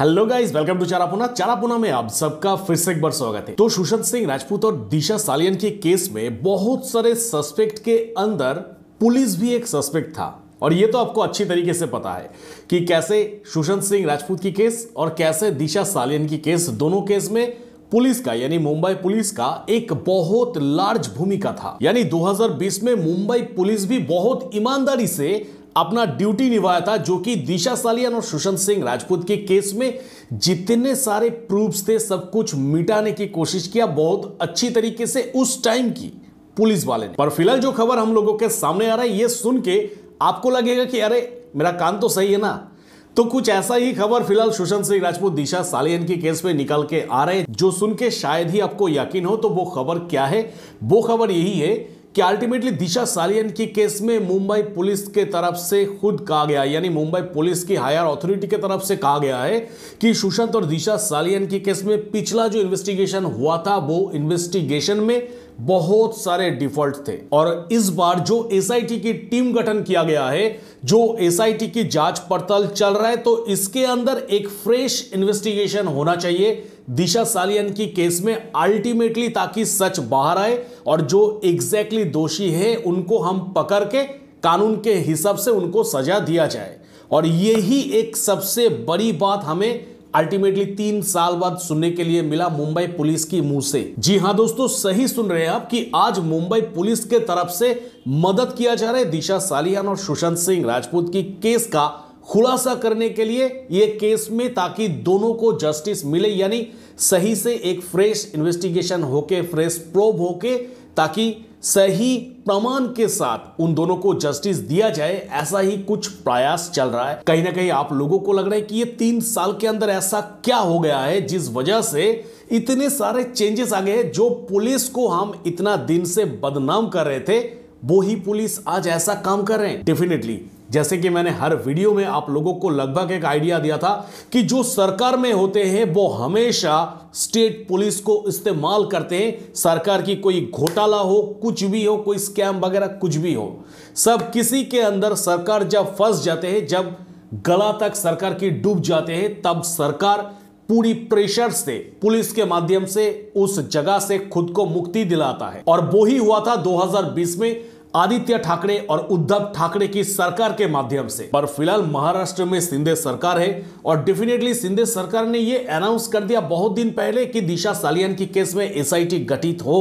hello guys welcome to चारापुना चारापुना में आप सबका फिर से एक बार स्वागत है तो सुशांत सिंह राजपूत और दिशा सालियन के केस में बहुत सारे सस्पेक्ट के अंदर पुलिस भी एक सस्पेक्ट था और ये तो आपको अच्छी तरीके से पता है कि कैसे सुशांत सिंह राजपूत की केस और कैसे दिशा सालियन की केस दोनों केस में पुलिस का यानी मुंबई पुलिस का एक बहुत लार्ज भूमिका था यानी 2020 में मुंबई पुलिस भी बहुत ईमानदारी से अपना ड्यूटी निभाया था जो कि दिशा सालियान और सुशांत सिंह राजपूत के केस में जितने सारे प्रूफ्स थे सब कुछ मिटाने की कोशिश किया बहुत अच्छी तरीके से उस टाइम की पुलिस वाले ने पर फिलहाल जो खबर हम लोगों के सामने आ रहा है ये सुन के आपको लगेगा कि अरे मेरा कान तो सही है ना तो कुछ ऐसा ही खबर फिलहाल सुशांत सिंह राजपूत दिशा सालियन के केस में निकल के आ रहे हैं जो सुन के शायद ही आपको यकीन हो तो वो खबर क्या है वो खबर यही है कि अल्टीमेटली दिशा सालियन की केस में मुंबई पुलिस के तरफ से खुद कहा गया यानी मुंबई पुलिस की हायर अथॉरिटी के तरफ से कहा गया है कि सुशांत और दिशा सालियन की केस में पिछला जो इन्वेस्टिगेशन हुआ था वो इन्वेस्टिगेशन में बहुत सारे डिफॉल्ट थे और इस बार जो एसआईटी की टीम गठन किया गया है जो एसआईटी की जांच पड़ताल चल रहा है तो इसके अंदर एक फ्रेश इन्वेस्टिगेशन होना चाहिए दिशा सालियन की केस में अल्टीमेटली ताकि सच बाहर आए और जो एग्जैक्टली exactly दोषी है उनको हम पकड़ के कानून के हिसाब से उनको सजा दिया जाए और यही एक सबसे बड़ी बात हमें अल्टीमेटली तीन साल बाद सुनने के लिए मिला मुंबई पुलिस की मुंह से जी हाँ दोस्तों सही सुन रहे हैं आप कि आज मुंबई पुलिस के तरफ से मदद किया जा रहा है दिशा सालियान और सुशांत सिंह राजपूत की केस का खुलासा करने के लिए ये केस में ताकि दोनों को जस्टिस मिले यानी सही से एक फ्रेश इन्वेस्टिगेशन होके फ्रेश प्रोब होके ताकि सही प्रमाण के साथ उन दोनों को जस्टिस दिया जाए ऐसा ही कुछ प्रयास चल रहा है कहीं ना कहीं आप लोगों को लग रहा है कि ये तीन साल के अंदर ऐसा क्या हो गया है जिस वजह से इतने सारे चेंजेस आ गए हैं जो पुलिस को हम इतना दिन से बदनाम कर रहे थे वो ही पुलिस आज ऐसा काम कर रहे हैं डेफिनेटली जैसे कि मैंने हर वीडियो में आप लोगों को लगभग एक आइडिया दिया था कि जो सरकार में होते हैं वो हमेशा स्टेट पुलिस को इस्तेमाल करते हैं सरकार की कोई घोटाला हो कुछ भी हो कोई स्कैम वगैरह कुछ भी हो सब किसी के अंदर सरकार जब फंस जाते हैं जब गला तक सरकार की डूब जाते हैं तब सरकार पूरी प्रेशर से पुलिस के माध्यम से उस जगह से खुद को मुक्ति दिलाता है और वो ही हुआ था 2020 में आदित्य ठाकरे और उद्धव ठाकरे की सरकार के माध्यम से पर फिलहाल महाराष्ट्र में सिंधे सरकार है और डेफिनेटली सिंधे सरकार ने यह अनाउंस कर दिया बहुत दिन पहले कि दिशा सालियान की केस में एसआईटी गठित हो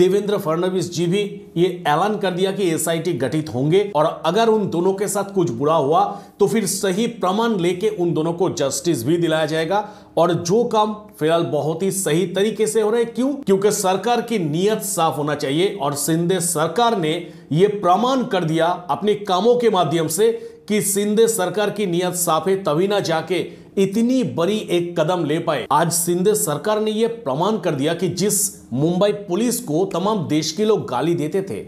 देवेंद्र फडणवीस जी भी ये ऐलान कर दिया कि एसआईटी गठित होंगे और अगर उन दोनों के साथ कुछ बुरा हुआ तो फिर सही प्रमाण लेके उन दोनों को जस्टिस भी दिलाया जाएगा और जो काम फिलहाल बहुत ही सही तरीके से हो रहा है क्यों क्योंकि सरकार की नीयत साफ होना चाहिए और सिंधे सरकार ने यह प्रमाण कर दिया अपने कामों के माध्यम से कि सिंधे सरकार की नियत साफ है तभी ना जाके इतनी बड़ी एक कदम ले पाए आज सिंधे सरकार ने यह प्रमाण कर दिया कि जिस मुंबई पुलिस को तमाम देश के लोग गाली देते थे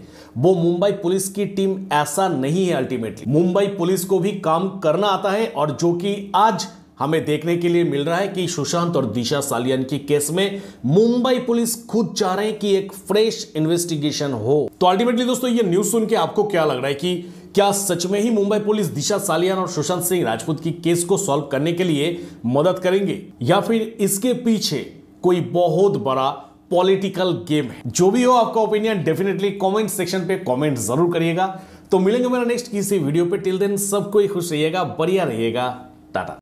वो मुंबई पुलिस की टीम ऐसा नहीं है अल्टीमेटली मुंबई पुलिस को भी काम करना आता है और जो कि आज हमें देखने के लिए मिल रहा है कि सुशांत और दिशा सालियन की केस में मुंबई पुलिस खुद चाह रहे हैं कि एक फ्रेश इन्वेस्टिगेशन हो तो अल्टीमेटली दोस्तों ये न्यूज सुन के आपको क्या लग रहा है कि क्या सच में ही मुंबई पुलिस दिशा सालियान और सुशांत सिंह राजपूत की केस को सॉल्व करने के लिए मदद करेंगे या फिर इसके पीछे कोई बहुत बड़ा पॉलिटिकल गेम है जो भी हो आपका ओपिनियन डेफिनेटली कमेंट सेक्शन पे कमेंट जरूर करिएगा तो मिलेंगे मेरा नेक्स्ट किसी वीडियो पे टिल देन सबको खुश रहिएगा बढ़िया रहिएगा टाटा